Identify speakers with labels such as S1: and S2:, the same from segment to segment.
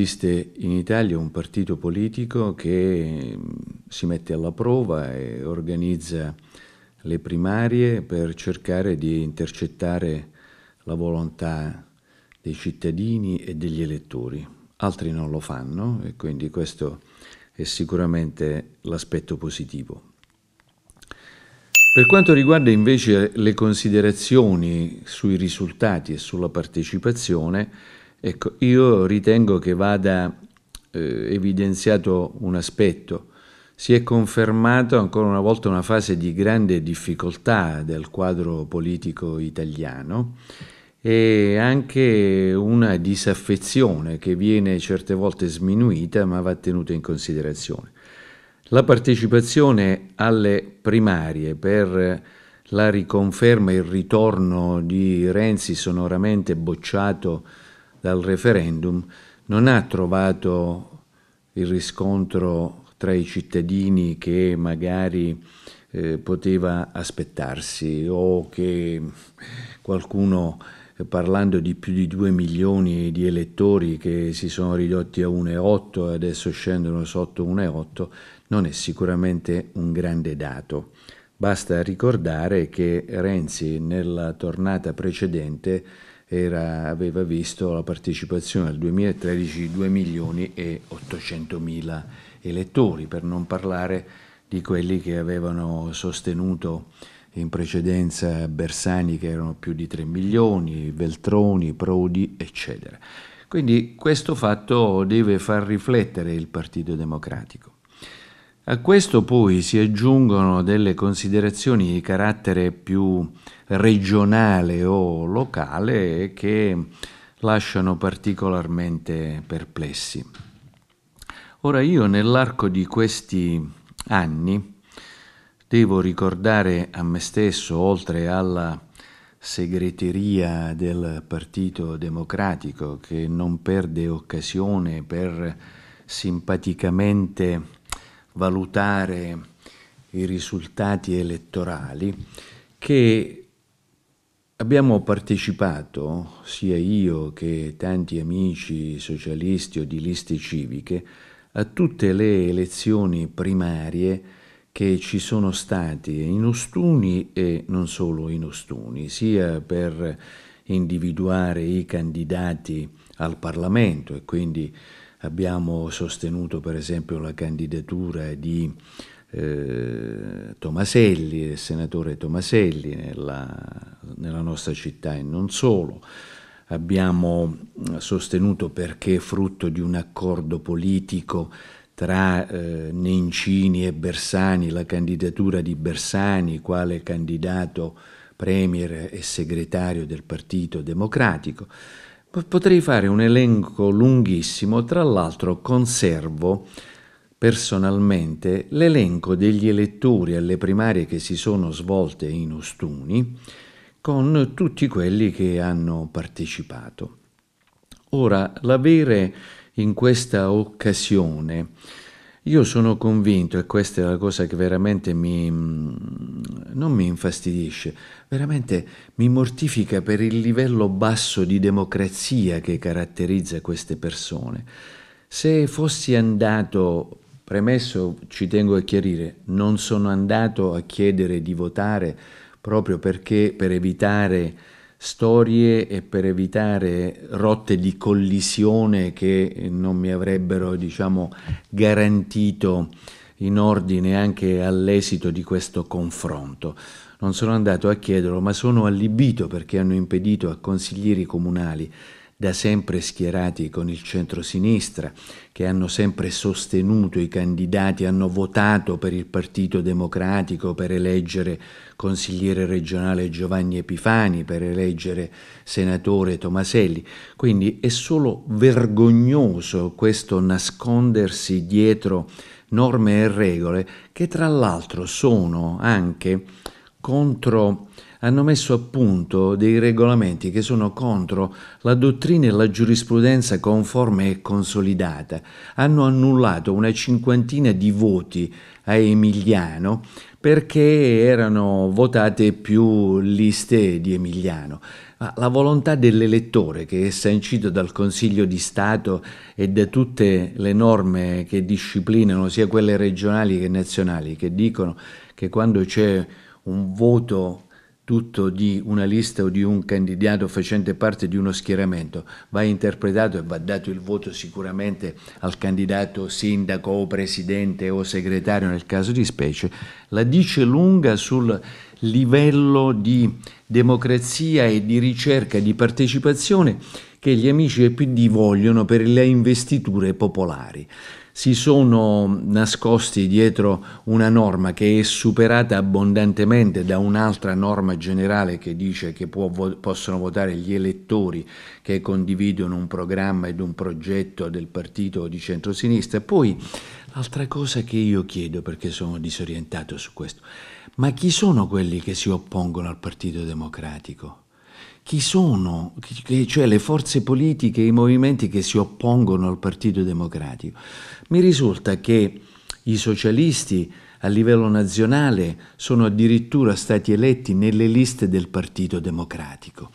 S1: esiste in Italia un partito politico che mm, si mette alla prova e organizza le primarie per cercare di intercettare la volontà dei cittadini e degli elettori. Altri non lo fanno e quindi questo è sicuramente l'aspetto positivo. Per quanto riguarda invece le considerazioni sui risultati e sulla partecipazione, Ecco, io ritengo che vada eh, evidenziato un aspetto. Si è confermata ancora una volta una fase di grande difficoltà del quadro politico italiano e anche una disaffezione che viene certe volte sminuita ma va tenuta in considerazione. La partecipazione alle primarie per la riconferma e il ritorno di Renzi sonoramente bocciato dal referendum non ha trovato il riscontro tra i cittadini che magari eh, poteva aspettarsi o che qualcuno eh, parlando di più di 2 milioni di elettori che si sono ridotti a 1,8 e adesso scendono sotto 1,8, non è sicuramente un grande dato. Basta ricordare che Renzi nella tornata precedente era, aveva visto la partecipazione al 2013 di 2 milioni e 800 mila elettori, per non parlare di quelli che avevano sostenuto in precedenza Bersani che erano più di 3 milioni, Veltroni, Prodi, eccetera. Quindi questo fatto deve far riflettere il Partito Democratico. A questo poi si aggiungono delle considerazioni di carattere più regionale o locale che lasciano particolarmente perplessi. Ora io nell'arco di questi anni devo ricordare a me stesso, oltre alla segreteria del Partito Democratico che non perde occasione per simpaticamente valutare i risultati elettorali, che abbiamo partecipato, sia io che tanti amici socialisti o di liste civiche, a tutte le elezioni primarie che ci sono state in Ostuni e non solo in Ostuni, sia per individuare i candidati al Parlamento e quindi Abbiamo sostenuto per esempio la candidatura di eh, Tomaselli, il senatore Tomaselli nella, nella nostra città e non solo abbiamo mm, sostenuto perché è frutto di un accordo politico tra eh, Nencini e Bersani, la candidatura di Bersani quale candidato premier e segretario del Partito Democratico. Potrei fare un elenco lunghissimo, tra l'altro conservo personalmente l'elenco degli elettori alle primarie che si sono svolte in Ostuni con tutti quelli che hanno partecipato. Ora, l'avere in questa occasione io sono convinto, e questa è la cosa che veramente mi... Mm, non mi infastidisce, veramente mi mortifica per il livello basso di democrazia che caratterizza queste persone. Se fossi andato, premesso, ci tengo a chiarire, non sono andato a chiedere di votare proprio perché per evitare storie e per evitare rotte di collisione che non mi avrebbero diciamo, garantito in ordine anche all'esito di questo confronto. Non sono andato a chiederlo, ma sono allibito perché hanno impedito a consiglieri comunali da sempre schierati con il centro-sinistra, che hanno sempre sostenuto i candidati, hanno votato per il Partito Democratico per eleggere consigliere regionale Giovanni Epifani, per eleggere senatore Tomaselli. Quindi è solo vergognoso questo nascondersi dietro norme e regole che tra l'altro sono anche contro hanno messo a punto dei regolamenti che sono contro la dottrina e la giurisprudenza conforme e consolidata. Hanno annullato una cinquantina di voti a Emiliano perché erano votate più liste di Emiliano. Ma la volontà dell'elettore, che è sancito dal Consiglio di Stato e da tutte le norme che disciplinano sia quelle regionali che nazionali, che dicono che quando c'è un voto tutto di una lista o di un candidato facente parte di uno schieramento va interpretato e va dato il voto sicuramente al candidato sindaco o presidente o segretario nel caso di specie, la dice lunga sul livello di democrazia e di ricerca di partecipazione che gli amici del PD vogliono per le investiture popolari si sono nascosti dietro una norma che è superata abbondantemente da un'altra norma generale che dice che può, possono votare gli elettori che condividono un programma ed un progetto del partito di centrosinistra. Poi l'altra cosa che io chiedo perché sono disorientato su questo, ma chi sono quelli che si oppongono al Partito Democratico? chi sono, cioè le forze politiche i movimenti che si oppongono al Partito Democratico. Mi risulta che i socialisti a livello nazionale sono addirittura stati eletti nelle liste del Partito Democratico,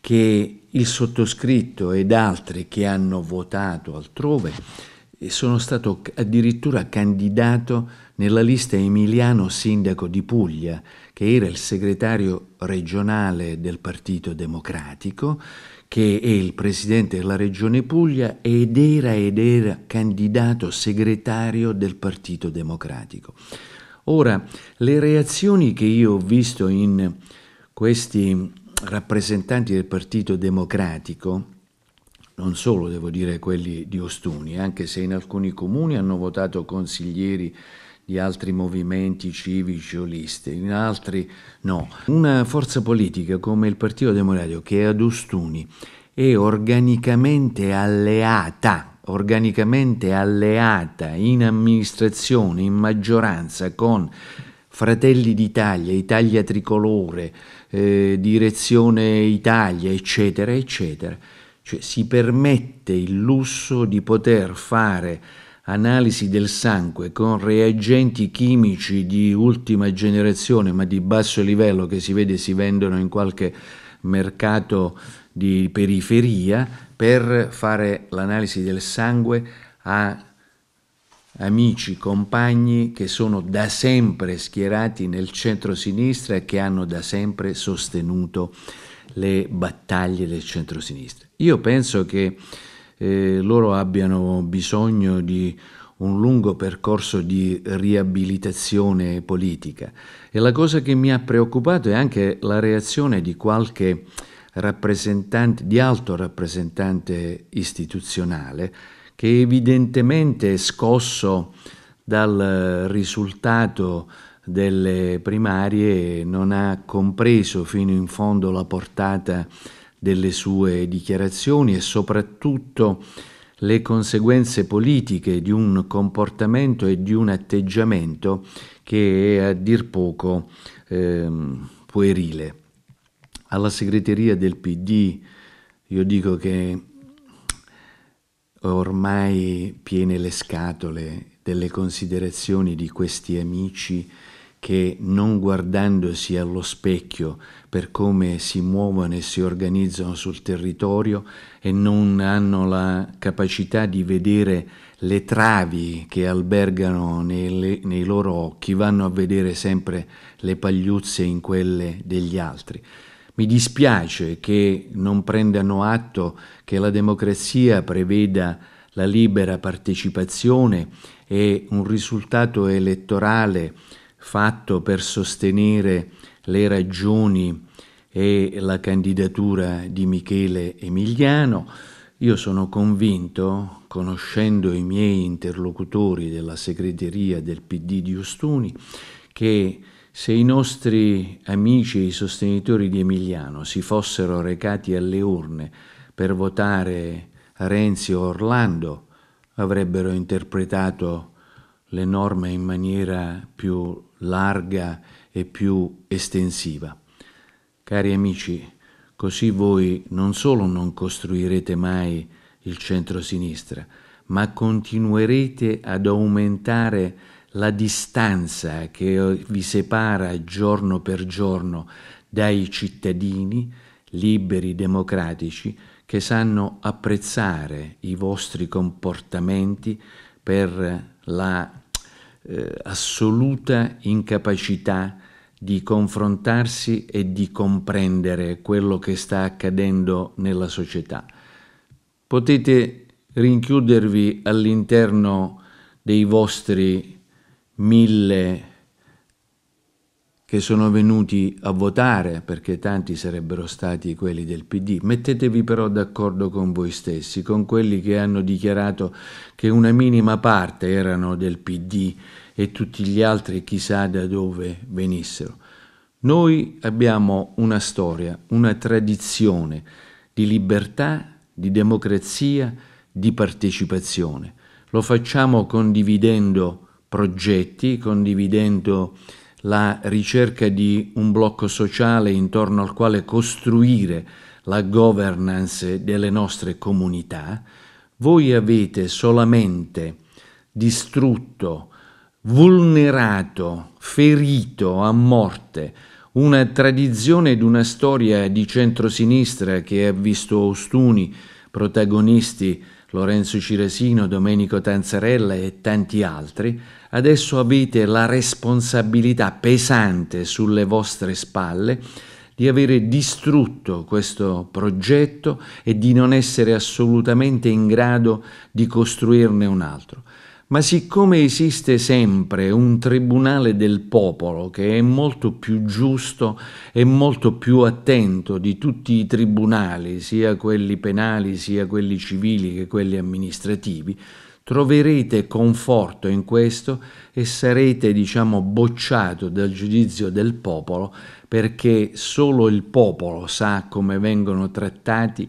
S1: che il sottoscritto ed altri che hanno votato altrove eh, sono stato addirittura candidato nella lista Emiliano Sindaco di Puglia che era il segretario regionale del Partito Democratico, che è il presidente della regione Puglia ed era ed era candidato segretario del Partito Democratico. Ora, le reazioni che io ho visto in questi rappresentanti del Partito Democratico, non solo devo dire quelli di Ostuni, anche se in alcuni comuni hanno votato consiglieri di altri movimenti civici o liste, in altri no. Una forza politica come il Partito Democratico che è ad Ustuni, è organicamente alleata, organicamente alleata in amministrazione, in maggioranza con Fratelli d'Italia, Italia Tricolore, eh, Direzione Italia, eccetera, eccetera. Cioè si permette il lusso di poter fare analisi del sangue con reagenti chimici di ultima generazione ma di basso livello che si vede si vendono in qualche mercato di periferia per fare l'analisi del sangue a amici, compagni che sono da sempre schierati nel centro-sinistra e che hanno da sempre sostenuto le battaglie del centro-sinistra. Io penso che eh, loro abbiano bisogno di un lungo percorso di riabilitazione politica. E la cosa che mi ha preoccupato è anche la reazione di qualche rappresentante, di alto rappresentante istituzionale, che evidentemente è scosso dal risultato delle primarie non ha compreso fino in fondo la portata delle sue dichiarazioni e soprattutto le conseguenze politiche di un comportamento e di un atteggiamento che è a dir poco ehm, puerile. Alla segreteria del PD io dico che ormai piene le scatole delle considerazioni di questi amici che non guardandosi allo specchio per come si muovono e si organizzano sul territorio e non hanno la capacità di vedere le travi che albergano nei, nei loro occhi, vanno a vedere sempre le pagliuzze in quelle degli altri. Mi dispiace che non prendano atto che la democrazia preveda la libera partecipazione e un risultato elettorale fatto per sostenere le ragioni e la candidatura di Michele Emiliano. Io sono convinto, conoscendo i miei interlocutori della segreteria del PD di Ustuni, che se i nostri amici e i sostenitori di Emiliano si fossero recati alle urne per votare Renzi o Orlando, avrebbero interpretato le norme in maniera più larga e più estensiva. Cari amici, così voi non solo non costruirete mai il centro-sinistra, ma continuerete ad aumentare la distanza che vi separa giorno per giorno dai cittadini liberi democratici che sanno apprezzare i vostri comportamenti per la eh, assoluta incapacità di confrontarsi e di comprendere quello che sta accadendo nella società. Potete rinchiudervi all'interno dei vostri mille che sono venuti a votare, perché tanti sarebbero stati quelli del PD. Mettetevi però d'accordo con voi stessi, con quelli che hanno dichiarato che una minima parte erano del PD e tutti gli altri chissà da dove venissero. Noi abbiamo una storia, una tradizione di libertà, di democrazia, di partecipazione. Lo facciamo condividendo progetti, condividendo la ricerca di un blocco sociale intorno al quale costruire la governance delle nostre comunità, voi avete solamente distrutto, vulnerato, ferito a morte una tradizione ed una storia di centrosinistra che ha visto ostuni protagonisti Lorenzo Ciresino, Domenico Tanzarella e tanti altri, adesso avete la responsabilità pesante sulle vostre spalle di avere distrutto questo progetto e di non essere assolutamente in grado di costruirne un altro. Ma siccome esiste sempre un tribunale del popolo che è molto più giusto e molto più attento di tutti i tribunali, sia quelli penali, sia quelli civili che quelli amministrativi, troverete conforto in questo e sarete, diciamo, bocciato dal giudizio del popolo perché solo il popolo sa come vengono trattati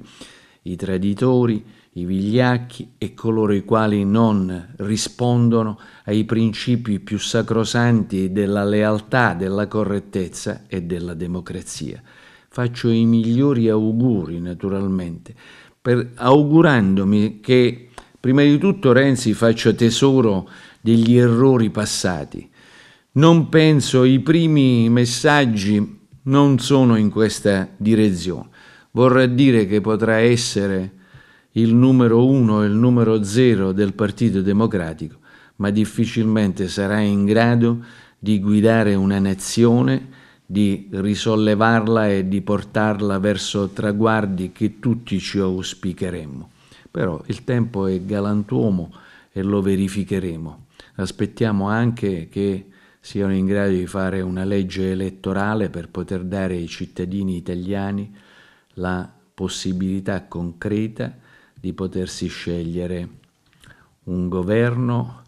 S1: i traditori, i vigliacchi e coloro i quali non rispondono ai principi più sacrosanti della lealtà, della correttezza e della democrazia. Faccio i migliori auguri, naturalmente, per, augurandomi che prima di tutto Renzi faccia tesoro degli errori passati. Non penso i primi messaggi non sono in questa direzione vorrà dire che potrà essere il numero uno e il numero zero del Partito Democratico, ma difficilmente sarà in grado di guidare una nazione, di risollevarla e di portarla verso traguardi che tutti ci auspicheremmo. Però il tempo è galantuomo e lo verificheremo. Aspettiamo anche che siano in grado di fare una legge elettorale per poter dare ai cittadini italiani la possibilità concreta di potersi scegliere un governo,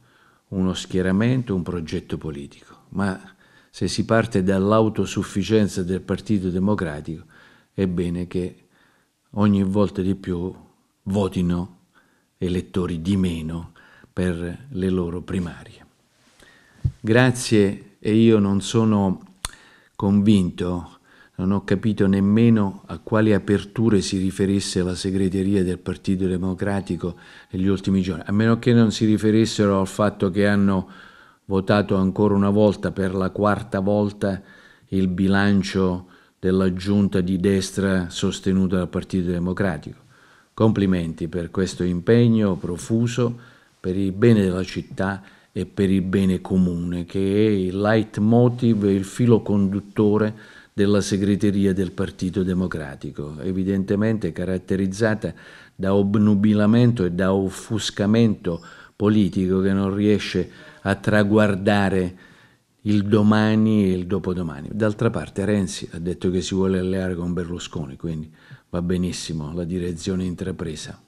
S1: uno schieramento, un progetto politico. Ma se si parte dall'autosufficienza del Partito Democratico, è bene che ogni volta di più votino elettori di meno per le loro primarie. Grazie e io non sono convinto non ho capito nemmeno a quali aperture si riferisse la segreteria del Partito Democratico negli ultimi giorni, a meno che non si riferissero al fatto che hanno votato ancora una volta, per la quarta volta, il bilancio della giunta di destra sostenuta dal Partito Democratico. Complimenti per questo impegno profuso per il bene della città e per il bene comune, che è il leitmotiv, il filo conduttore della segreteria del Partito Democratico, evidentemente caratterizzata da obnubilamento e da offuscamento politico che non riesce a traguardare il domani e il dopodomani. D'altra parte Renzi ha detto che si vuole alleare con Berlusconi, quindi va benissimo la direzione intrapresa.